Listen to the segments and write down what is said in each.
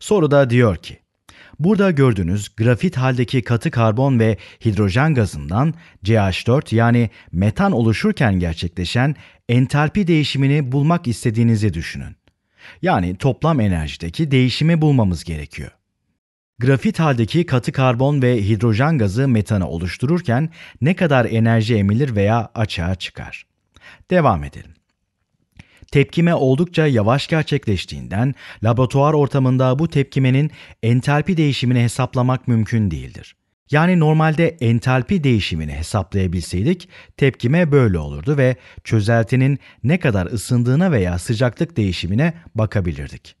Soru da diyor ki, Burada gördüğünüz grafit haldeki katı karbon ve hidrojen gazından CH4 yani metan oluşurken gerçekleşen entalpi değişimini bulmak istediğinizi düşünün. Yani toplam enerjideki değişimi bulmamız gerekiyor. Grafit haldeki katı karbon ve hidrojen gazı metanı oluştururken ne kadar enerji emilir veya açığa çıkar? Devam edelim. Tepkime oldukça yavaş gerçekleştiğinden laboratuvar ortamında bu tepkimenin entalpi değişimini hesaplamak mümkün değildir. Yani normalde entalpi değişimini hesaplayabilseydik tepkime böyle olurdu ve çözeltinin ne kadar ısındığına veya sıcaklık değişimine bakabilirdik.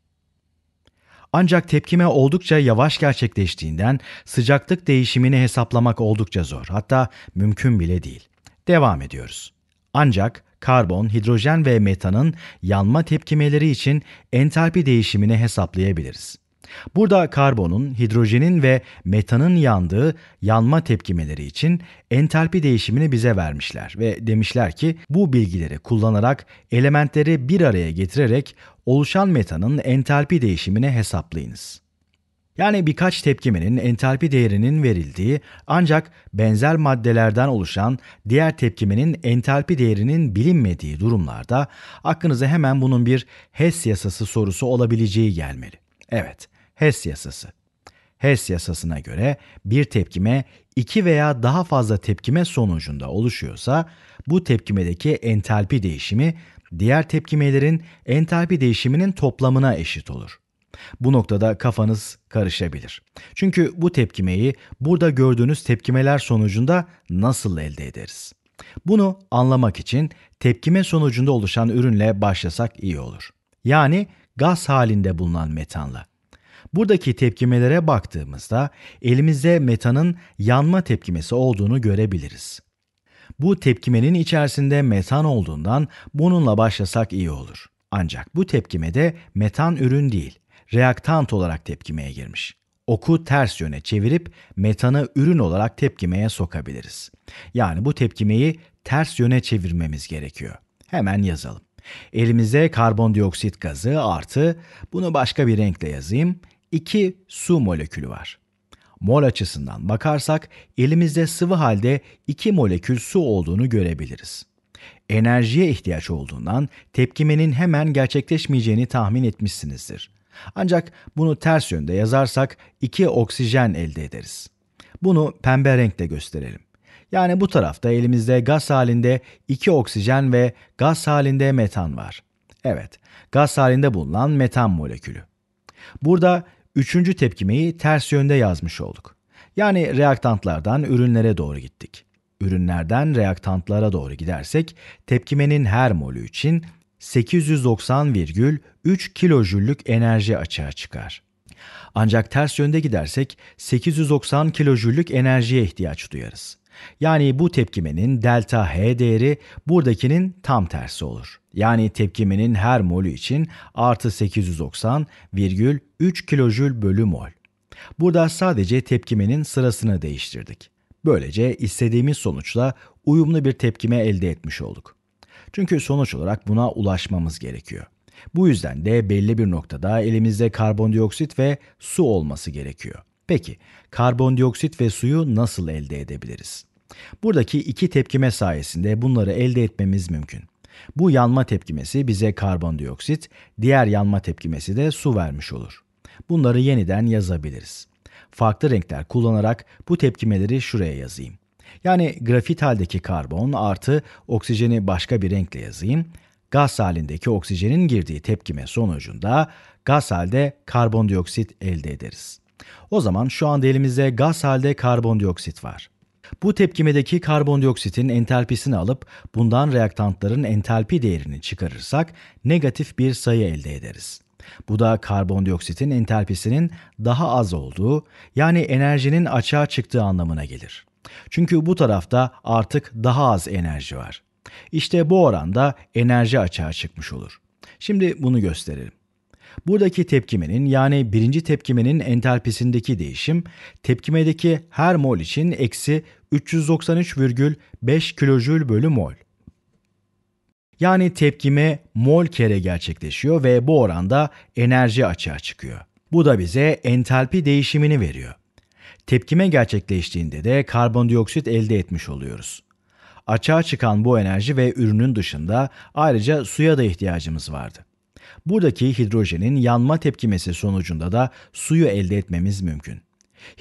Ancak tepkime oldukça yavaş gerçekleştiğinden sıcaklık değişimini hesaplamak oldukça zor. Hatta mümkün bile değil. Devam ediyoruz. Ancak karbon, hidrojen ve metanın yanma tepkimeleri için entalpi değişimini hesaplayabiliriz. Burada karbonun, hidrojenin ve metanın yandığı yanma tepkimeleri için entalpi değişimini bize vermişler ve demişler ki bu bilgileri kullanarak elementleri bir araya getirerek oluşan metanın entalpi değişimini hesaplayınız. Yani birkaç tepkimenin entalpi değerinin verildiği ancak benzer maddelerden oluşan diğer tepkimenin entalpi değerinin bilinmediği durumlarda aklınıza hemen bunun bir Hess yasası sorusu olabileceği gelmeli. Evet, Hess yasası. Hess yasasına göre bir tepkime iki veya daha fazla tepkime sonucunda oluşuyorsa bu tepkimedeki entalpi değişimi diğer tepkimelerin entalpi değişiminin toplamına eşit olur. Bu noktada kafanız karışabilir. Çünkü bu tepkimeyi burada gördüğünüz tepkimeler sonucunda nasıl elde ederiz? Bunu anlamak için tepkime sonucunda oluşan ürünle başlasak iyi olur. Yani gaz halinde bulunan metanla. Buradaki tepkimelere baktığımızda elimizde metanın yanma tepkimesi olduğunu görebiliriz. Bu tepkimenin içerisinde metan olduğundan bununla başlasak iyi olur. Ancak bu tepkimede metan ürün değil, reaktant olarak tepkimeye girmiş. Oku ters yöne çevirip metanı ürün olarak tepkimeye sokabiliriz. Yani bu tepkimeyi ters yöne çevirmemiz gerekiyor. Hemen yazalım. Elimize karbondioksit gazı artı, bunu başka bir renkle yazayım, 2 su molekülü var. Mol açısından bakarsak elimizde sıvı halde 2 molekül su olduğunu görebiliriz. Enerjiye ihtiyaç olduğundan tepkimenin hemen gerçekleşmeyeceğini tahmin etmişsinizdir. Ancak bunu ters yönde yazarsak 2 oksijen elde ederiz. Bunu pembe renkle gösterelim. Yani bu tarafta elimizde gaz halinde 2 oksijen ve gaz halinde metan var. Evet, gaz halinde bulunan metan molekülü. Burada üçüncü tepkimeyi ters yönde yazmış olduk. Yani reaktantlardan ürünlere doğru gittik. Ürünlerden reaktantlara doğru gidersek tepkimenin her molü için 890,3 kilojüllük enerji açığa çıkar. Ancak ters yönde gidersek 890 kilojüllük enerjiye ihtiyaç duyarız. Yani bu tepkimenin delta H değeri buradakinin tam tersi olur. Yani tepkimenin her molü için artı 890,3 kilojül bölü mol. Burada sadece tepkimenin sırasını değiştirdik. Böylece istediğimiz sonuçla uyumlu bir tepkime elde etmiş olduk. Çünkü sonuç olarak buna ulaşmamız gerekiyor. Bu yüzden de belli bir noktada elimizde karbondioksit ve su olması gerekiyor. Peki karbondioksit ve suyu nasıl elde edebiliriz? Buradaki iki tepkime sayesinde bunları elde etmemiz mümkün. Bu yanma tepkimesi bize karbondioksit, diğer yanma tepkimesi de su vermiş olur. Bunları yeniden yazabiliriz. Farklı renkler kullanarak bu tepkimeleri şuraya yazayım. Yani grafit haldeki karbon artı oksijeni başka bir renkle yazayım. Gaz halindeki oksijenin girdiği tepkime sonucunda gaz halde karbondioksit elde ederiz. O zaman şu anda elimizde gaz halde karbondioksit var. Bu tepkimedeki karbondioksitin entalpisini alıp bundan reaktantların entalpi değerini çıkarırsak negatif bir sayı elde ederiz. Bu da karbondioksitin entalpisinin daha az olduğu yani enerjinin açığa çıktığı anlamına gelir. Çünkü bu tarafta artık daha az enerji var. İşte bu oranda enerji açığa çıkmış olur. Şimdi bunu gösterelim. Buradaki tepkimenin yani birinci tepkimenin entalpisindeki değişim tepkimedeki her mol için eksi 393,5 kilojül bölü mol. Yani tepkime mol kere gerçekleşiyor ve bu oranda enerji açığa çıkıyor. Bu da bize entalpi değişimini veriyor. Tepkime gerçekleştiğinde de karbondioksit elde etmiş oluyoruz. Açığa çıkan bu enerji ve ürünün dışında ayrıca suya da ihtiyacımız vardı. Buradaki hidrojenin yanma tepkimesi sonucunda da suyu elde etmemiz mümkün.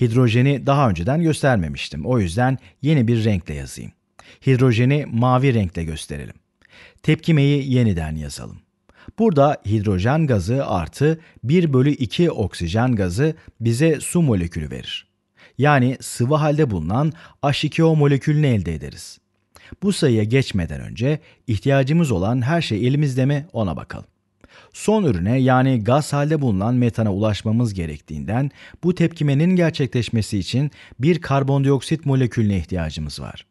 Hidrojeni daha önceden göstermemiştim. O yüzden yeni bir renkle yazayım. Hidrojeni mavi renkle gösterelim. Tepkimeyi yeniden yazalım. Burada hidrojen gazı artı 1 bölü 2 oksijen gazı bize su molekülü verir yani sıvı halde bulunan H2O molekülünü elde ederiz. Bu sayıya geçmeden önce ihtiyacımız olan her şey elimizde mi ona bakalım. Son ürüne yani gaz halde bulunan metana ulaşmamız gerektiğinden bu tepkimenin gerçekleşmesi için bir karbondioksit molekülüne ihtiyacımız var.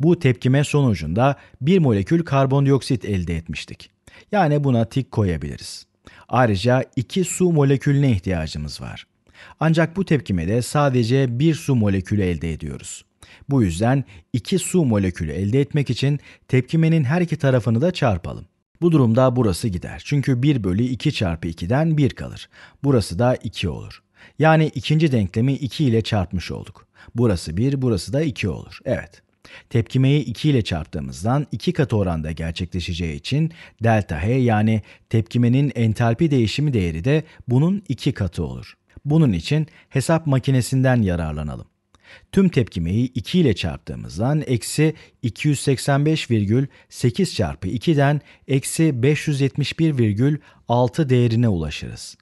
Bu tepkime sonucunda bir molekül karbondioksit elde etmiştik. Yani buna tik koyabiliriz. Ayrıca iki su molekülüne ihtiyacımız var. Ancak bu tepkimede sadece bir su molekülü elde ediyoruz. Bu yüzden iki su molekülü elde etmek için tepkimenin her iki tarafını da çarpalım. Bu durumda burası gider. Çünkü 1 bölü 2 çarpı 2'den 1 kalır. Burası da 2 olur. Yani ikinci denklemi 2 ile çarpmış olduk. Burası 1, burası da 2 olur. Evet. Tepkimeyi 2 ile çarptığımızdan 2 katı oranda gerçekleşeceği için delta H yani tepkimenin entalpi değişimi değeri de bunun 2 katı olur. Bunun için hesap makinesinden yararlanalım. Tüm tepkimeyi 2 ile çarptığımızdan eksi 285,8 çarpı 2'den eksi 571,6 değerine ulaşırız.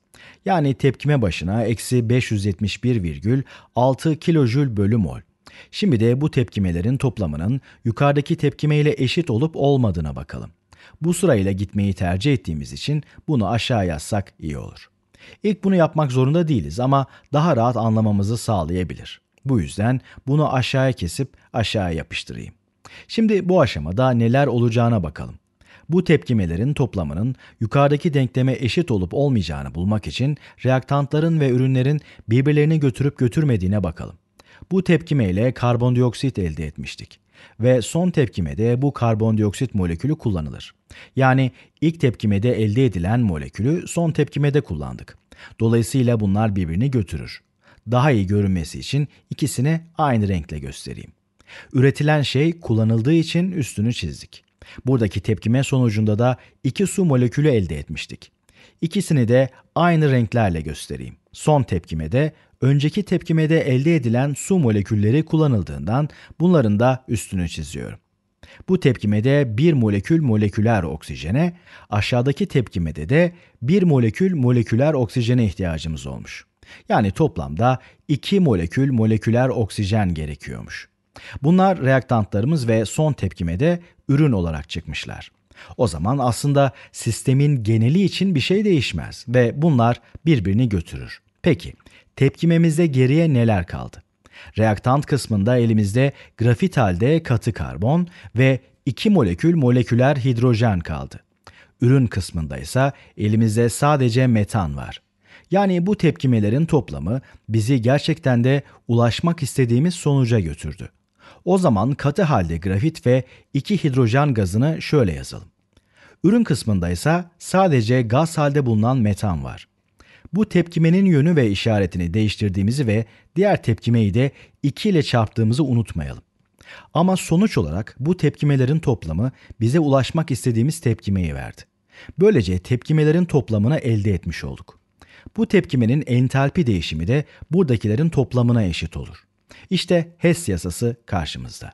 Yani tepkime başına eksi 571,6 kilojül bölü mol. Şimdi de bu tepkimelerin toplamının yukarıdaki tepkime ile eşit olup olmadığına bakalım. Bu sırayla gitmeyi tercih ettiğimiz için bunu aşağı yazsak iyi olur. İlk bunu yapmak zorunda değiliz ama daha rahat anlamamızı sağlayabilir. Bu yüzden bunu aşağıya kesip aşağıya yapıştırayım. Şimdi bu aşamada neler olacağına bakalım. Bu tepkimelerin toplamının yukarıdaki denkleme eşit olup olmayacağını bulmak için reaktantların ve ürünlerin birbirlerini götürüp götürmediğine bakalım. Bu tepkime ile karbondioksit elde etmiştik. Ve son tepkimede bu karbondioksit molekülü kullanılır. Yani ilk tepkimede elde edilen molekülü son tepkimede kullandık. Dolayısıyla bunlar birbirini götürür. Daha iyi görünmesi için ikisini aynı renkle göstereyim. Üretilen şey kullanıldığı için üstünü çizdik. Buradaki tepkime sonucunda da iki su molekülü elde etmiştik. İkisini de aynı renklerle göstereyim. Son tepkimede önceki tepkimede elde edilen su molekülleri kullanıldığından bunların da üstünü çiziyorum. Bu tepkimede bir molekül moleküler oksijene, aşağıdaki tepkimede de bir molekül moleküler oksijene ihtiyacımız olmuş. Yani toplamda 2 molekül moleküler oksijen gerekiyormuş. Bunlar reaktantlarımız ve son tepkimede ürün olarak çıkmışlar. O zaman aslında sistemin geneli için bir şey değişmez ve bunlar birbirini götürür. Peki tepkimemizde geriye neler kaldı? Reaktant kısmında elimizde grafit halde katı karbon ve 2 molekül moleküler hidrojen kaldı. Ürün kısmında ise elimizde sadece metan var. Yani bu tepkimelerin toplamı bizi gerçekten de ulaşmak istediğimiz sonuca götürdü. O zaman katı halde grafit ve 2 hidrojen gazını şöyle yazalım. Ürün kısmında ise sadece gaz halde bulunan metan var. Bu tepkimenin yönü ve işaretini değiştirdiğimizi ve diğer tepkimeyi de 2 ile çarptığımızı unutmayalım. Ama sonuç olarak bu tepkimelerin toplamı bize ulaşmak istediğimiz tepkimeyi verdi. Böylece tepkimelerin toplamını elde etmiş olduk. Bu tepkimenin entalpi değişimi de buradakilerin toplamına eşit olur. İşte Hess yasası karşımızda.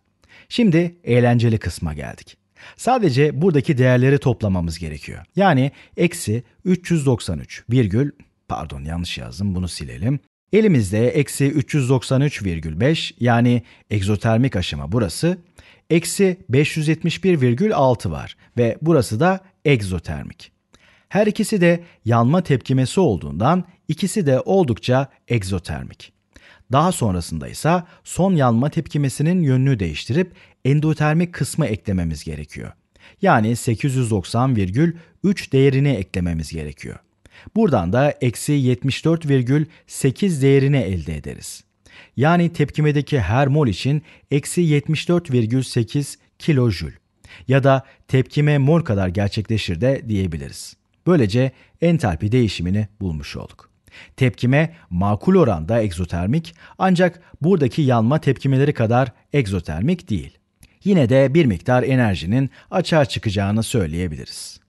Şimdi eğlenceli kısma geldik. Sadece buradaki değerleri toplamamız gerekiyor. Yani eksi 393, 393,3 Pardon yanlış yazdım bunu silelim. Elimizde eksi 393,5 yani egzotermik aşama burası, eksi 571,6 var ve burası da egzotermik. Her ikisi de yanma tepkimesi olduğundan ikisi de oldukça egzotermik. Daha sonrasında ise son yanma tepkimesinin yönünü değiştirip endotermik kısmı eklememiz gerekiyor. Yani 890,3 değerini eklememiz gerekiyor. Buradan da eksi 74,8 değerini elde ederiz. Yani tepkimedeki her mol için eksi 74,8 kilojül ya da tepkime mol kadar gerçekleşir de diyebiliriz. Böylece entalpi değişimini bulmuş olduk. Tepkime makul oranda egzotermik ancak buradaki yanma tepkimeleri kadar egzotermik değil. Yine de bir miktar enerjinin açığa çıkacağını söyleyebiliriz.